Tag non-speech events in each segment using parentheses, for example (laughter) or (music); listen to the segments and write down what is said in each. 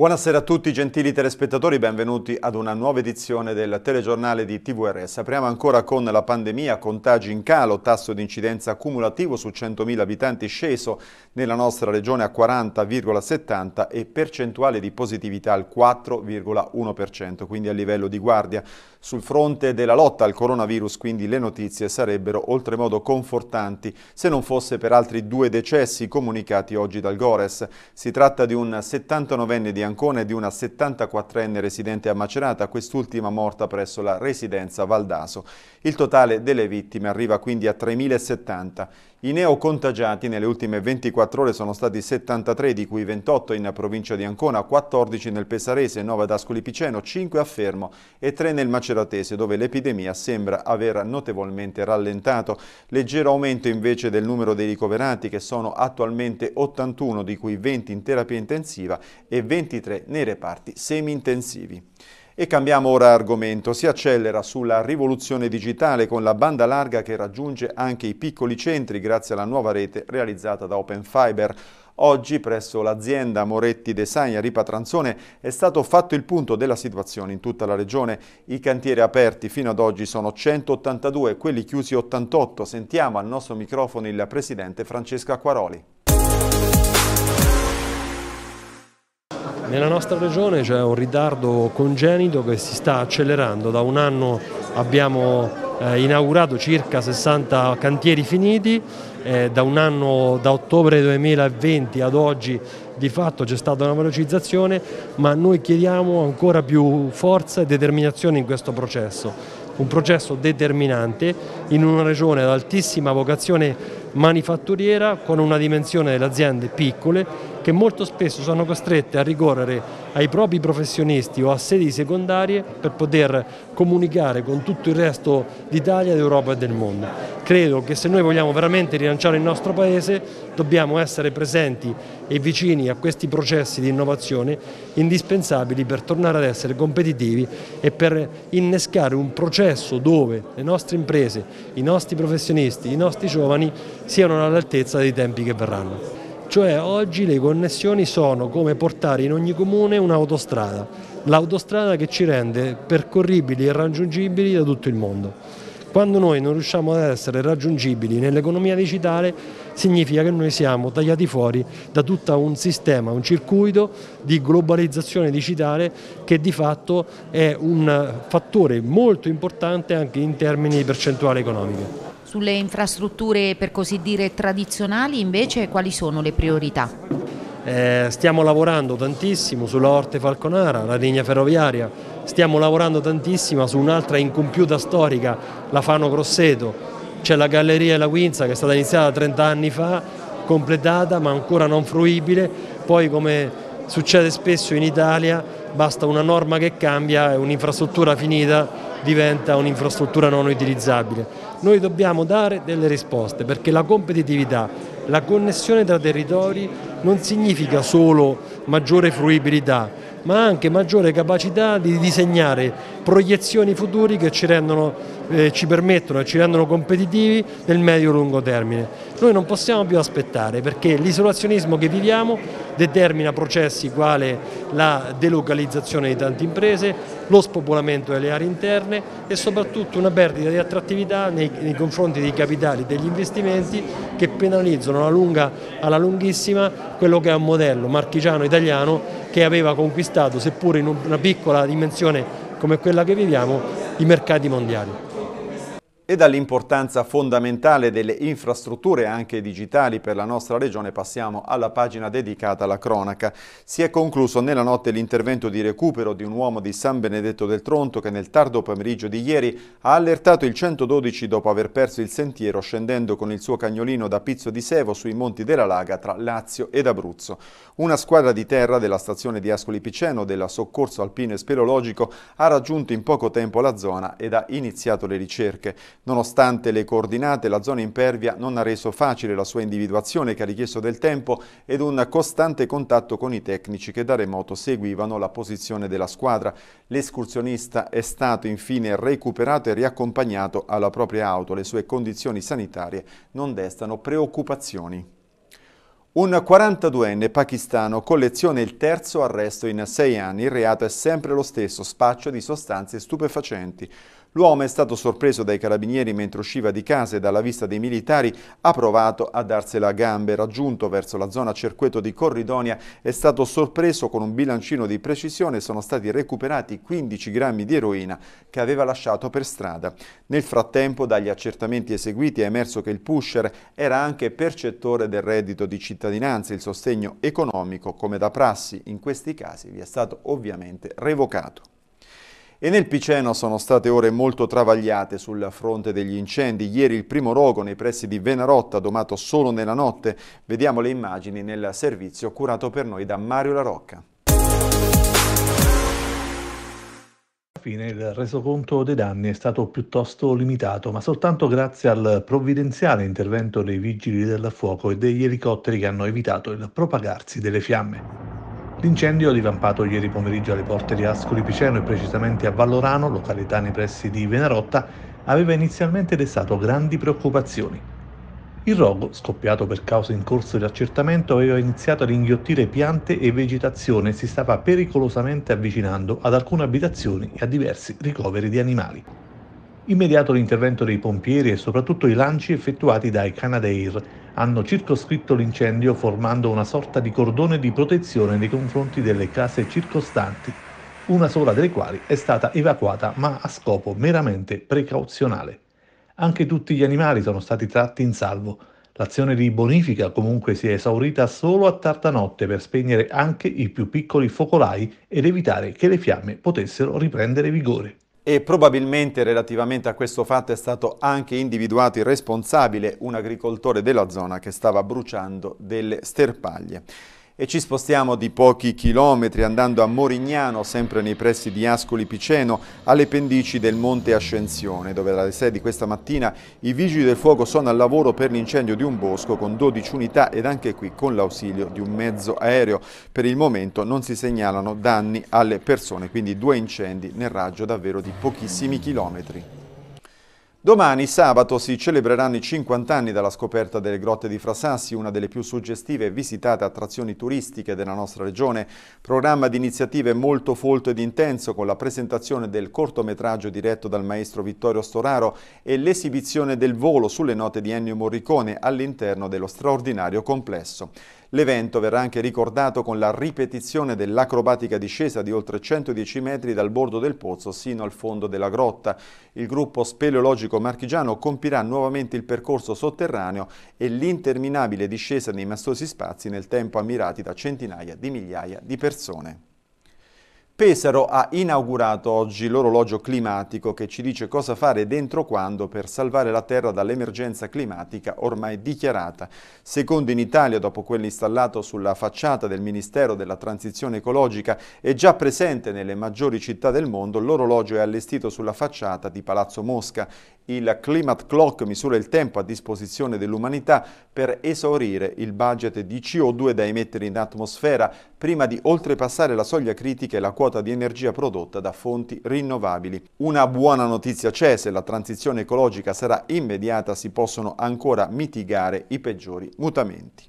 Buonasera a tutti gentili telespettatori, benvenuti ad una nuova edizione del telegiornale di TVRS. Apriamo ancora con la pandemia, contagi in calo, tasso di incidenza cumulativo su 100.000 abitanti sceso nella nostra regione a 40,70 e percentuale di positività al 4,1%, quindi a livello di guardia. Sul fronte della lotta al coronavirus quindi le notizie sarebbero oltremodo confortanti se non fosse per altri due decessi comunicati oggi dal Gores. Si tratta di un 79enne di Ancona di una 74enne residente a Macerata, quest'ultima morta presso la residenza Valdaso. Il totale delle vittime arriva quindi a 3.070. I neocontagiati nelle ultime 24 ore sono stati 73, di cui 28 in provincia di Ancona, 14 nel Pesarese, 9 ad Ascoli Piceno, 5 a Fermo e 3 nel Maceratese, dove l'epidemia sembra aver notevolmente rallentato. Leggero aumento invece del numero dei ricoverati, che sono attualmente 81, di cui 20 in terapia intensiva e 23 nei reparti semi-intensivi. E cambiamo ora argomento. Si accelera sulla rivoluzione digitale con la banda larga che raggiunge anche i piccoli centri grazie alla nuova rete realizzata da Open Fiber. Oggi presso l'azienda Moretti Design a Ripatranzone è stato fatto il punto della situazione in tutta la regione. I cantieri aperti fino ad oggi sono 182, quelli chiusi 88. Sentiamo al nostro microfono il presidente Francesco Acquaroli. Nella nostra regione c'è un ritardo congenito che si sta accelerando, da un anno abbiamo eh, inaugurato circa 60 cantieri finiti, da un anno, da ottobre 2020 ad oggi di fatto c'è stata una velocizzazione, ma noi chiediamo ancora più forza e determinazione in questo processo. Un processo determinante in una regione ad altissima vocazione manifatturiera con una dimensione delle aziende piccole che molto spesso sono costrette a ricorrere ai propri professionisti o a sedi secondarie per poter comunicare con tutto il resto d'Italia, d'Europa e del mondo. Credo che se noi vogliamo veramente rilanciare il nostro Paese dobbiamo essere presenti e vicini a questi processi di innovazione indispensabili per tornare ad essere competitivi e per innescare un processo dove le nostre imprese, i nostri professionisti, i nostri giovani siano all'altezza dei tempi che verranno. Cioè oggi le connessioni sono come portare in ogni comune un'autostrada, l'autostrada che ci rende percorribili e raggiungibili da tutto il mondo. Quando noi non riusciamo ad essere raggiungibili nell'economia digitale significa che noi siamo tagliati fuori da tutto un sistema, un circuito di globalizzazione digitale che di fatto è un fattore molto importante anche in termini di percentuale economica. Sulle infrastrutture per così dire tradizionali invece quali sono le priorità? Eh, stiamo lavorando tantissimo sulla Orte Falconara, la linea ferroviaria, stiamo lavorando tantissimo su un'altra incompiuta storica, la Fano Grosseto, c'è la Galleria e la Quinza che è stata iniziata 30 anni fa, completata ma ancora non fruibile, poi come succede spesso in Italia basta una norma che cambia e un'infrastruttura finita diventa un'infrastruttura non utilizzabile. Noi dobbiamo dare delle risposte perché la competitività, la connessione tra territori non significa solo maggiore fruibilità, ma anche maggiore capacità di disegnare proiezioni future che ci rendono eh, ci permettono e ci rendono competitivi nel medio-lungo e termine. Noi non possiamo più aspettare perché l'isolazionismo che viviamo determina processi quali la delocalizzazione di tante imprese, lo spopolamento delle aree interne e soprattutto una perdita di attrattività nei, nei confronti dei capitali e degli investimenti che penalizzano alla, lunga, alla lunghissima quello che è un modello marchigiano italiano che aveva conquistato, seppur in una piccola dimensione come quella che viviamo, i mercati mondiali. E dall'importanza fondamentale delle infrastrutture anche digitali per la nostra regione passiamo alla pagina dedicata alla cronaca. Si è concluso nella notte l'intervento di recupero di un uomo di San Benedetto del Tronto che nel tardo pomeriggio di ieri ha allertato il 112 dopo aver perso il sentiero scendendo con il suo cagnolino da Pizzo di Sevo sui monti della Laga tra Lazio ed Abruzzo. Una squadra di terra della stazione di Ascoli Piceno della Soccorso Alpino e Speleologico ha raggiunto in poco tempo la zona ed ha iniziato le ricerche. Nonostante le coordinate, la zona impervia non ha reso facile la sua individuazione che ha richiesto del tempo ed un costante contatto con i tecnici che da remoto seguivano la posizione della squadra. L'escursionista è stato infine recuperato e riaccompagnato alla propria auto. Le sue condizioni sanitarie non destano preoccupazioni. Un 42enne pakistano colleziona il terzo arresto in sei anni. Il reato è sempre lo stesso, spaccio di sostanze stupefacenti. L'uomo è stato sorpreso dai carabinieri mentre usciva di casa e dalla vista dei militari ha provato a darsela a gambe. Raggiunto verso la zona circuito di Corridonia è stato sorpreso con un bilancino di precisione e sono stati recuperati 15 grammi di eroina che aveva lasciato per strada. Nel frattempo dagli accertamenti eseguiti è emerso che il pusher era anche percettore del reddito di cittadinanza. Il sostegno economico, come da prassi in questi casi, vi è stato ovviamente revocato. E nel Piceno sono state ore molto travagliate sul fronte degli incendi. Ieri il primo rogo nei pressi di Venarotta, domato solo nella notte. Vediamo le immagini nel servizio curato per noi da Mario La Larocca. fine il resoconto dei danni è stato piuttosto limitato, ma soltanto grazie al provvidenziale intervento dei vigili del fuoco e degli elicotteri che hanno evitato il propagarsi delle fiamme. L'incendio, divampato ieri pomeriggio alle porte di Ascoli Piceno e precisamente a Vallorano, località nei pressi di Venarotta, aveva inizialmente destato grandi preoccupazioni. Il rogo, scoppiato per cause in corso di accertamento, aveva iniziato ad inghiottire piante e vegetazione e si stava pericolosamente avvicinando ad alcune abitazioni e a diversi ricoveri di animali. Immediato l'intervento dei pompieri e soprattutto i lanci effettuati dai Canadair, hanno circoscritto l'incendio formando una sorta di cordone di protezione nei confronti delle case circostanti, una sola delle quali è stata evacuata ma a scopo meramente precauzionale. Anche tutti gli animali sono stati tratti in salvo. L'azione di bonifica comunque si è esaurita solo a tarda notte per spegnere anche i più piccoli focolai ed evitare che le fiamme potessero riprendere vigore e probabilmente relativamente a questo fatto è stato anche individuato il responsabile, un agricoltore della zona che stava bruciando delle sterpaglie. E ci spostiamo di pochi chilometri andando a Morignano, sempre nei pressi di Ascoli Piceno, alle pendici del Monte Ascensione, dove alle 6 di questa mattina i vigili del fuoco sono al lavoro per l'incendio di un bosco con 12 unità ed anche qui con l'ausilio di un mezzo aereo. Per il momento non si segnalano danni alle persone, quindi due incendi nel raggio davvero di pochissimi chilometri. Domani, sabato, si celebreranno i 50 anni dalla scoperta delle grotte di Frasassi, una delle più suggestive e visitate attrazioni turistiche della nostra regione. Programma di iniziative molto folto ed intenso con la presentazione del cortometraggio diretto dal maestro Vittorio Storaro e l'esibizione del volo sulle note di Ennio Morricone all'interno dello straordinario complesso. L'evento verrà anche ricordato con la ripetizione dell'acrobatica discesa di oltre 110 metri dal bordo del pozzo sino al fondo della grotta. Il gruppo speleologico marchigiano compirà nuovamente il percorso sotterraneo e l'interminabile discesa nei mastosi spazi nel tempo ammirati da centinaia di migliaia di persone. Pesaro ha inaugurato oggi l'orologio climatico che ci dice cosa fare dentro quando per salvare la Terra dall'emergenza climatica ormai dichiarata. Secondo in Italia, dopo quello installato sulla facciata del Ministero della Transizione Ecologica e già presente nelle maggiori città del mondo, l'orologio è allestito sulla facciata di Palazzo Mosca. Il Climate Clock misura il tempo a disposizione dell'umanità per esaurire il budget di CO2 da emettere in atmosfera prima di oltrepassare la soglia critica e la quota di energia prodotta da fonti rinnovabili. Una buona notizia c'è, se la transizione ecologica sarà immediata si possono ancora mitigare i peggiori mutamenti.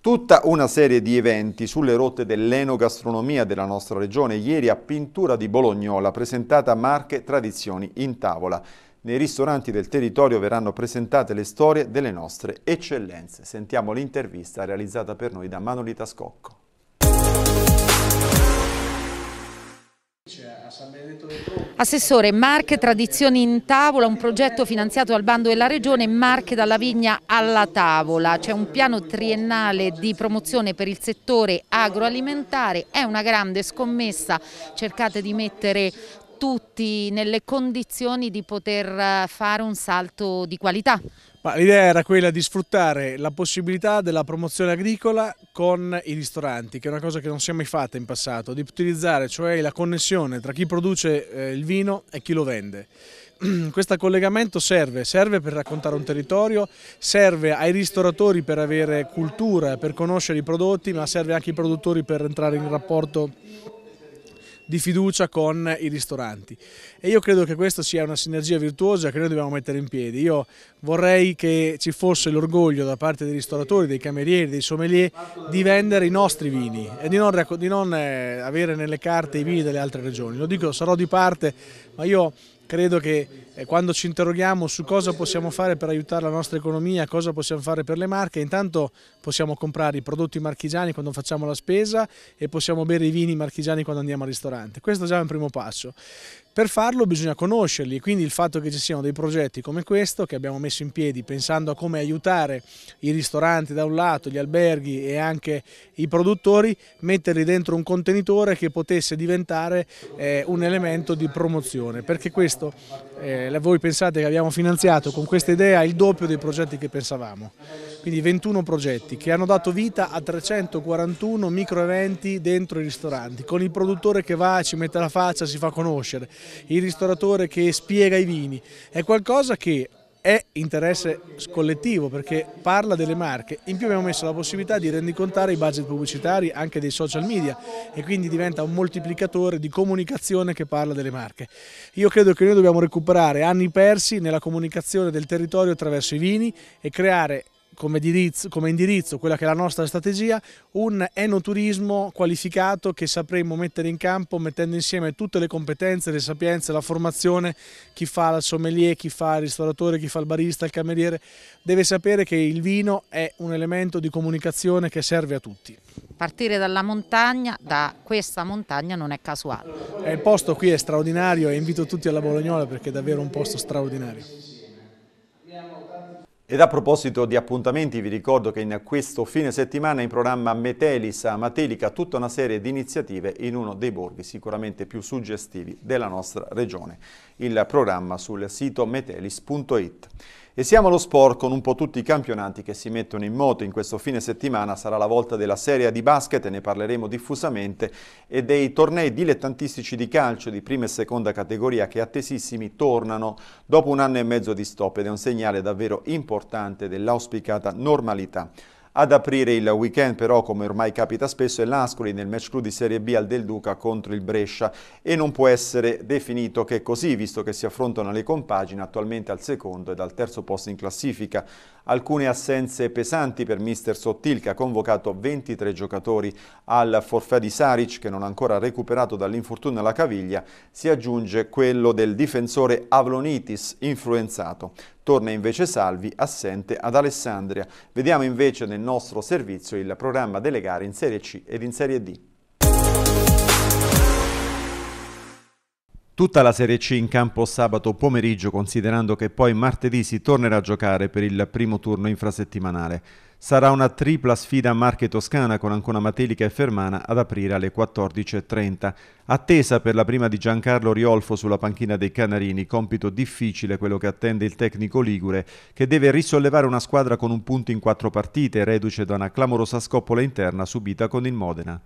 Tutta una serie di eventi sulle rotte dell'enogastronomia della nostra regione. Ieri a Pintura di Bolognola presentata Marche Tradizioni in tavola. Nei ristoranti del territorio verranno presentate le storie delle nostre eccellenze. Sentiamo l'intervista realizzata per noi da Manolita Scocco. Assessore, Marche, tradizioni in tavola, un progetto finanziato dal bando della Regione, Marche dalla vigna alla tavola. C'è un piano triennale di promozione per il settore agroalimentare, è una grande scommessa, cercate di mettere tutti nelle condizioni di poter eh, fare un salto di qualità? L'idea era quella di sfruttare la possibilità della promozione agricola con i ristoranti, che è una cosa che non si è mai fatta in passato, di utilizzare cioè la connessione tra chi produce eh, il vino e chi lo vende. (clears throat) Questo collegamento serve, serve per raccontare un territorio, serve ai ristoratori per avere cultura, per conoscere i prodotti, ma serve anche ai produttori per entrare in rapporto di fiducia con i ristoranti e io credo che questa sia una sinergia virtuosa che noi dobbiamo mettere in piedi. Io vorrei che ci fosse l'orgoglio da parte dei ristoratori, dei camerieri, dei sommelier di vendere i nostri vini e di non, di non eh, avere nelle carte i vini delle altre regioni. Lo dico, sarò di parte, ma io credo che quando ci interroghiamo su cosa possiamo fare per aiutare la nostra economia, cosa possiamo fare per le marche, intanto possiamo comprare i prodotti marchigiani quando facciamo la spesa e possiamo bere i vini marchigiani quando andiamo al ristorante. Questo è già un primo passo. Per farlo bisogna conoscerli, quindi il fatto che ci siano dei progetti come questo che abbiamo messo in piedi pensando a come aiutare i ristoranti da un lato, gli alberghi e anche i produttori, metterli dentro un contenitore che potesse diventare eh, un elemento di promozione, perché questo eh, eh, voi pensate che abbiamo finanziato con questa idea il doppio dei progetti che pensavamo, quindi 21 progetti che hanno dato vita a 341 micro eventi dentro i ristoranti, con il produttore che va, ci mette la faccia, si fa conoscere, il ristoratore che spiega i vini, è qualcosa che è interesse collettivo perché parla delle marche. In più abbiamo messo la possibilità di rendicontare i budget pubblicitari anche dei social media e quindi diventa un moltiplicatore di comunicazione che parla delle marche. Io credo che noi dobbiamo recuperare anni persi nella comunicazione del territorio attraverso i vini e creare come indirizzo, come indirizzo, quella che è la nostra strategia, un enoturismo qualificato che sapremo mettere in campo mettendo insieme tutte le competenze, le sapienze, la formazione, chi fa il sommelier, chi fa il ristoratore, chi fa il barista, il cameriere, deve sapere che il vino è un elemento di comunicazione che serve a tutti. Partire dalla montagna, da questa montagna non è casuale. Eh, il posto qui è straordinario e invito tutti alla Bolognola perché è davvero un posto straordinario. Ed a proposito di appuntamenti vi ricordo che in questo fine settimana in programma Metelis a Matelica tutta una serie di iniziative in uno dei borghi sicuramente più suggestivi della nostra regione. Il programma sul sito metelis.it. E siamo allo sport con un po' tutti i campionati che si mettono in moto. In questo fine settimana sarà la volta della Serie di basket, ne parleremo diffusamente, e dei tornei dilettantistici di calcio di prima e seconda categoria che attesissimi tornano dopo un anno e mezzo di stop ed è un segnale davvero importante dell'auspicata normalità. Ad aprire il weekend però, come ormai capita spesso, è l'Ascoli nel match clou di Serie B al Del Duca contro il Brescia e non può essere definito che così, visto che si affrontano le compagini attualmente al secondo ed al terzo posto in classifica. Alcune assenze pesanti per mister Sottil che ha convocato 23 giocatori al forfè di Saric che non ha ancora recuperato dall'infortunio alla caviglia si aggiunge quello del difensore Avlonitis influenzato. Torna invece Salvi assente ad Alessandria. Vediamo invece nel nostro servizio il programma delle gare in Serie C ed in Serie D. tutta la Serie C in campo sabato pomeriggio considerando che poi martedì si tornerà a giocare per il primo turno infrasettimanale. Sarà una tripla sfida Marche Toscana con Ancona Matelica e Fermana ad aprire alle 14.30. Attesa per la prima di Giancarlo Riolfo sulla panchina dei Canarini, compito difficile quello che attende il tecnico Ligure, che deve risollevare una squadra con un punto in quattro partite, reduce da una clamorosa scoppola interna subita con il Modena.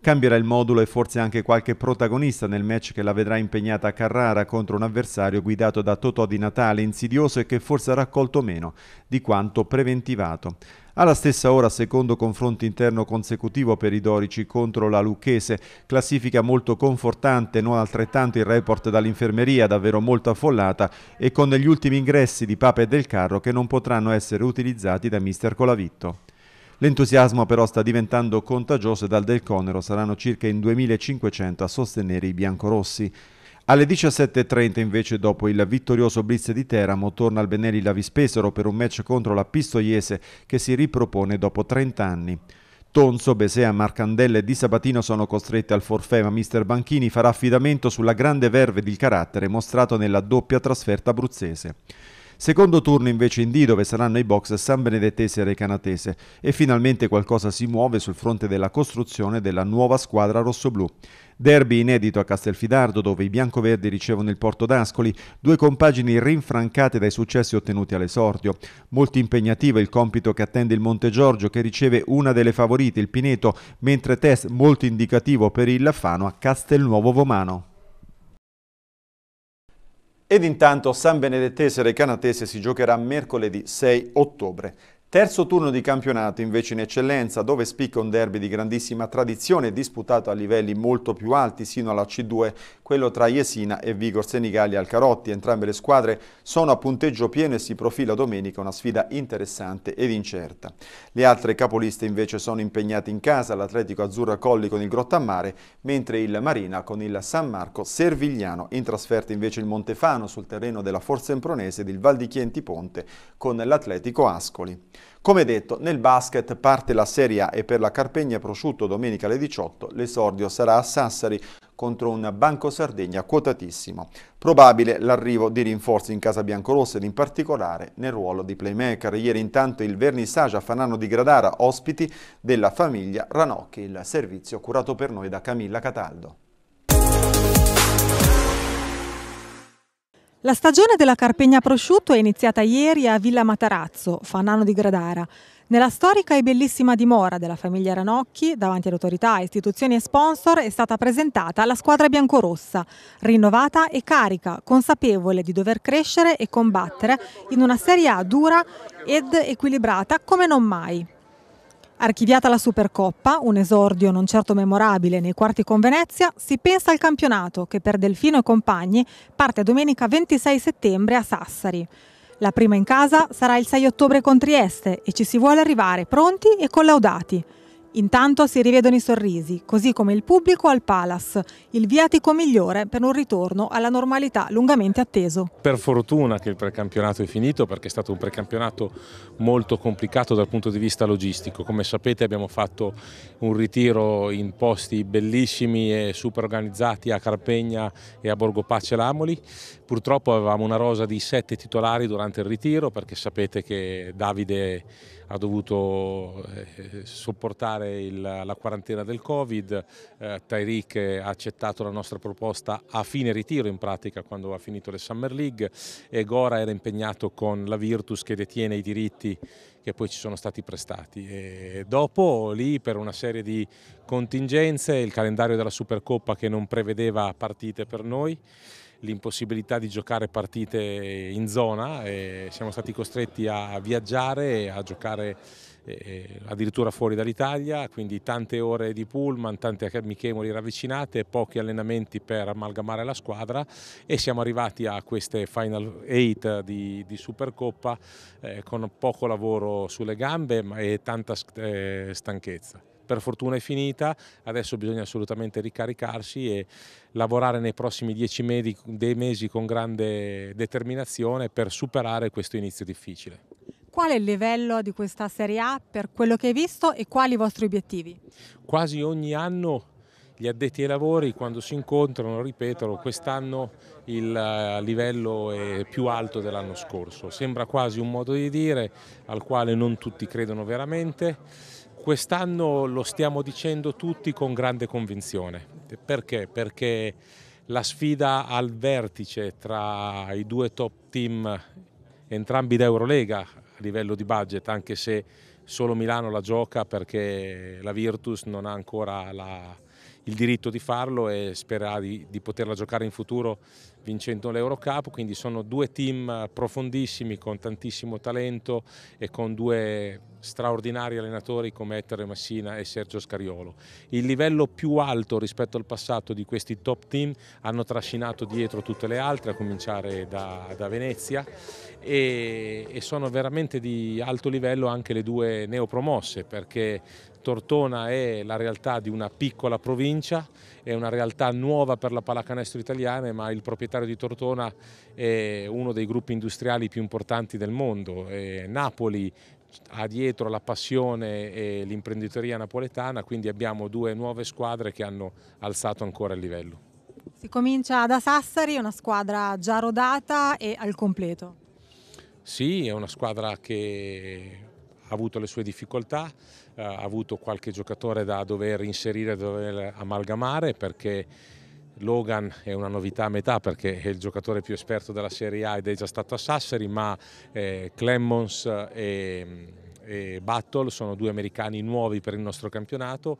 Cambierà il modulo e forse anche qualche protagonista nel match che la vedrà impegnata a Carrara contro un avversario guidato da Totò di Natale, insidioso e che forse ha raccolto meno di quanto preventivato. Alla stessa ora, secondo confronto interno consecutivo per i dorici contro la Lucchese, classifica molto confortante, non altrettanto il report dall'infermeria, davvero molto affollata, e con gli ultimi ingressi di Papa e del Carro che non potranno essere utilizzati da mister Colavitto. L'entusiasmo però sta diventando contagioso e dal Del Conero saranno circa in 2500 a sostenere i biancorossi. Alle 17.30 invece, dopo il vittorioso blitz di Teramo, torna al Benelli Lavispesero per un match contro la Pistoiese che si ripropone dopo 30 anni. Tonzo, Besea, Marcandella e Di Sabatino sono costrette al forfè, ma mister Banchini farà affidamento sulla grande verve di carattere mostrato nella doppia trasferta abruzzese. Secondo turno invece in D dove saranno i box San Benedettese e Recanatese e finalmente qualcosa si muove sul fronte della costruzione della nuova squadra rossoblù. Derby inedito a Castelfidardo dove i biancoverdi ricevono il Porto d'Ascoli, due compagini rinfrancate dai successi ottenuti all'esordio. Molto impegnativo il compito che attende il Monte Giorgio che riceve una delle favorite, il Pineto, mentre test molto indicativo per il Lafano a Castelnuovo Vomano. Ed intanto San Benedettese Recanatese si giocherà mercoledì 6 ottobre. Terzo turno di campionato invece in eccellenza dove spicca un derby di grandissima tradizione disputato a livelli molto più alti sino alla C2, quello tra Jesina e Vigor Senigallia al Carotti. Entrambe le squadre sono a punteggio pieno e si profila domenica una sfida interessante ed incerta. Le altre capoliste invece sono impegnate in casa, l'Atletico Azzurra Colli con il Grottamare, mentre il Marina con il San Marco Servigliano. In trasferta invece il Montefano sul terreno della Forza Empronese ed il Val di Chienti Ponte con l'Atletico Ascoli. Come detto, nel basket parte la Serie A e per la Carpegna Prosciutto domenica alle 18 l'esordio sarà a Sassari contro un Banco Sardegna quotatissimo. Probabile l'arrivo di rinforzi in casa biancorossa ed in particolare nel ruolo di playmaker. Ieri intanto il vernissage a Fanano di Gradara, ospiti della famiglia Ranocchi, il servizio curato per noi da Camilla Cataldo. La stagione della Carpegna Prosciutto è iniziata ieri a Villa Matarazzo, Fanano di Gradara. Nella storica e bellissima dimora della famiglia Ranocchi, davanti alle autorità, istituzioni e sponsor, è stata presentata la squadra biancorossa, rinnovata e carica, consapevole di dover crescere e combattere in una Serie A dura ed equilibrata come non mai. Archiviata la Supercoppa, un esordio non certo memorabile nei quarti con Venezia, si pensa al campionato che per Delfino e compagni parte domenica 26 settembre a Sassari. La prima in casa sarà il 6 ottobre con Trieste e ci si vuole arrivare pronti e collaudati. Intanto si rivedono i sorrisi, così come il pubblico al Palace, il viatico migliore per un ritorno alla normalità lungamente atteso. Per fortuna che il precampionato è finito perché è stato un precampionato molto complicato dal punto di vista logistico. Come sapete abbiamo fatto un ritiro in posti bellissimi e super organizzati a Carpegna e a Borgo Pace Lamoli. Purtroppo avevamo una rosa di sette titolari durante il ritiro perché sapete che Davide ha dovuto eh, sopportare il, la quarantena del Covid, eh, Tairik ha accettato la nostra proposta a fine ritiro in pratica quando ha finito le Summer League e Gora era impegnato con la Virtus che detiene i diritti che poi ci sono stati prestati. E dopo lì per una serie di contingenze, il calendario della Supercoppa che non prevedeva partite per noi, l'impossibilità di giocare partite in zona e siamo stati costretti a viaggiare, e a giocare eh, addirittura fuori dall'Italia, quindi tante ore di pullman, tante amichevoli ravvicinate, pochi allenamenti per amalgamare la squadra e siamo arrivati a queste Final 8 di, di Supercoppa eh, con poco lavoro sulle gambe e tanta eh, stanchezza per fortuna è finita, adesso bisogna assolutamente ricaricarsi e lavorare nei prossimi dieci mesi, mesi con grande determinazione per superare questo inizio difficile. Qual è il livello di questa Serie A per quello che hai visto e quali i vostri obiettivi? Quasi ogni anno gli addetti ai lavori quando si incontrano ripetono quest'anno il eh, livello è più alto dell'anno scorso. Sembra quasi un modo di dire al quale non tutti credono veramente Quest'anno lo stiamo dicendo tutti con grande convinzione. Perché? Perché la sfida al vertice tra i due top team, entrambi da Eurolega a livello di budget, anche se solo Milano la gioca perché la Virtus non ha ancora la, il diritto di farlo e spera di, di poterla giocare in futuro vincendo l'Eurocup, quindi sono due team profondissimi con tantissimo talento e con due straordinari allenatori come Ettore Massina e Sergio Scariolo. Il livello più alto rispetto al passato di questi top team hanno trascinato dietro tutte le altre, a cominciare da, da Venezia e, e sono veramente di alto livello anche le due neopromosse perché Tortona è la realtà di una piccola provincia è una realtà nuova per la pallacanestro italiana, ma il proprietario di Tortona è uno dei gruppi industriali più importanti del mondo. È Napoli ha dietro la passione e l'imprenditoria napoletana, quindi abbiamo due nuove squadre che hanno alzato ancora il livello. Si comincia da Sassari, una squadra già rodata e al completo. Sì, è una squadra che ha avuto le sue difficoltà, eh, ha avuto qualche giocatore da dover inserire, da dover amalgamare perché Logan è una novità a metà perché è il giocatore più esperto della Serie A ed è già stato a Sassari, ma eh, Clemmons e, e Battle sono due americani nuovi per il nostro campionato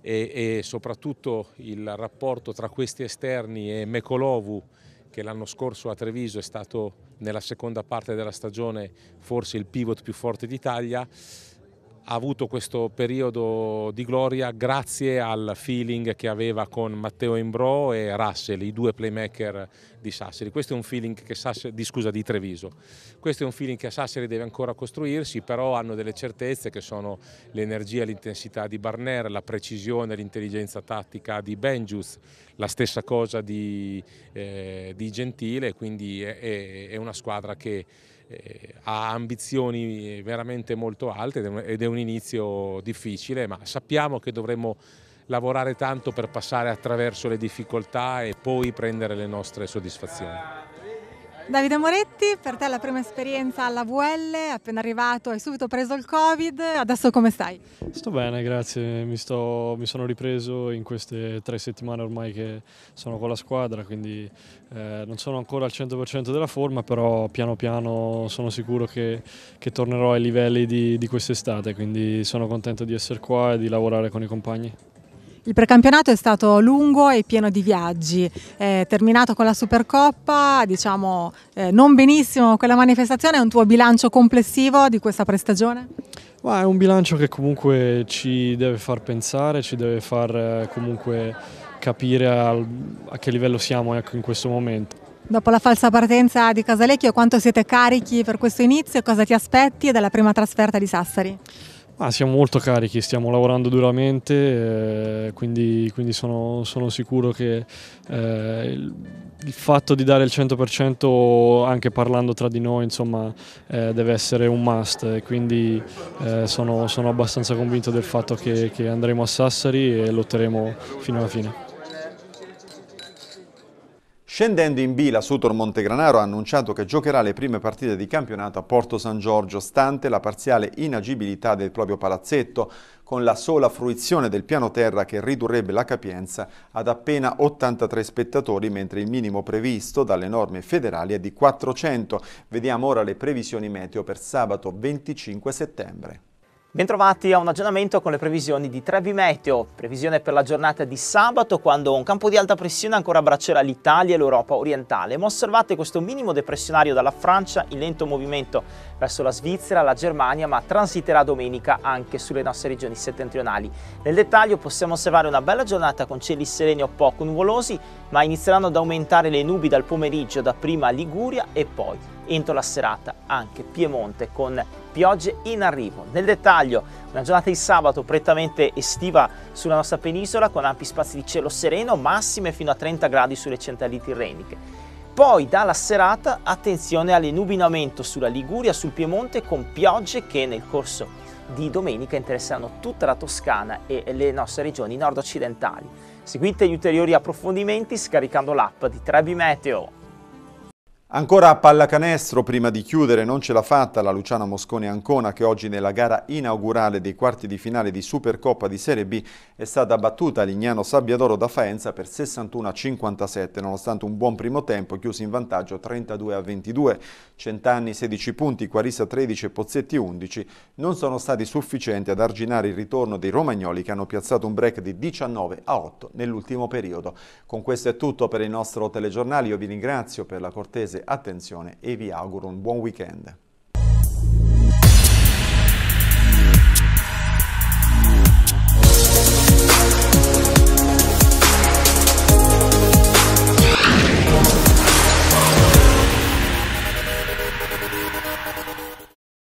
e, e soprattutto il rapporto tra questi esterni e Mekolovu che l'anno scorso a Treviso è stato nella seconda parte della stagione forse il pivot più forte d'Italia ha avuto questo periodo di gloria grazie al feeling che aveva con Matteo Imbro e Russell, i due playmaker di Sassari. Questo è un feeling che Sassari, di, scusa, di Treviso. Questo è un feeling che Sassari deve ancora costruirsi, però hanno delle certezze che sono l'energia, l'intensità di Barner, la precisione, l'intelligenza tattica di Benjus, la stessa cosa di, eh, di Gentile, quindi è, è una squadra che eh, ha ambizioni veramente molto alte ed è un inizio difficile, ma sappiamo che dovremmo lavorare tanto per passare attraverso le difficoltà e poi prendere le nostre soddisfazioni. Davide Moretti, per te la prima esperienza alla VL, appena arrivato hai subito preso il Covid, adesso come stai? Sto bene, grazie, mi, sto, mi sono ripreso in queste tre settimane ormai che sono con la squadra, quindi eh, non sono ancora al 100% della forma, però piano piano sono sicuro che, che tornerò ai livelli di, di quest'estate, quindi sono contento di essere qua e di lavorare con i compagni. Il precampionato è stato lungo e pieno di viaggi, eh, terminato con la Supercoppa, diciamo eh, non benissimo quella manifestazione, è un tuo bilancio complessivo di questa prestagione? Ma è un bilancio che comunque ci deve far pensare, ci deve far eh, comunque capire al, a che livello siamo ecco, in questo momento. Dopo la falsa partenza di Casalecchio, quanto siete carichi per questo inizio e cosa ti aspetti dalla prima trasferta di Sassari? Ah, siamo molto carichi, stiamo lavorando duramente, eh, quindi, quindi sono, sono, sicuro che eh, il, il, fatto di dare il 100% anche parlando tra di noi insomma, eh, deve essere un must, quindi eh, sono, sono, abbastanza convinto del fatto che, che andremo a Sassari e lotteremo fino alla fine. Scendendo in B, la Sutor Montegranaro ha annunciato che giocherà le prime partite di campionato a Porto San Giorgio, stante la parziale inagibilità del proprio palazzetto, con la sola fruizione del piano terra che ridurrebbe la capienza ad appena 83 spettatori, mentre il minimo previsto dalle norme federali è di 400. Vediamo ora le previsioni meteo per sabato 25 settembre. Bentrovati a un aggiornamento con le previsioni di Trevi Meteo, previsione per la giornata di sabato quando un campo di alta pressione ancora abbraccerà l'Italia e l'Europa orientale, ma osservate questo minimo depressionario dalla Francia in lento movimento verso la Svizzera, la Germania, ma transiterà domenica anche sulle nostre regioni settentrionali. Nel dettaglio possiamo osservare una bella giornata con cieli sereni o poco nuvolosi, ma inizieranno ad aumentare le nubi dal pomeriggio dapprima a Liguria e poi entro la serata anche Piemonte con piogge in arrivo. Nel dettaglio, una giornata di sabato prettamente estiva sulla nostra penisola con ampi spazi di cielo sereno, massime fino a 30 gradi sulle centrali tirreniche. Poi dalla serata attenzione all'inubinamento sulla Liguria, sul Piemonte con piogge che nel corso di domenica interesseranno tutta la Toscana e le nostre regioni nord-occidentali. Seguite gli ulteriori approfondimenti scaricando l'app di Trebi Meteo. Ancora a pallacanestro, prima di chiudere, non ce l'ha fatta la Luciana Mosconi Ancona che oggi nella gara inaugurale dei quarti di finale di Supercoppa di Serie B è stata battuta a Lignano Sabbiadoro da Faenza per 61-57 nonostante un buon primo tempo chiuso in vantaggio 32-22. Centanni 16 punti, Quarissa 13 e Pozzetti 11 non sono stati sufficienti ad arginare il ritorno dei romagnoli che hanno piazzato un break di 19 8 nell'ultimo periodo. Con questo è tutto per il nostro telegiornale, io vi ringrazio per la cortese attenzione e vi auguro un buon weekend.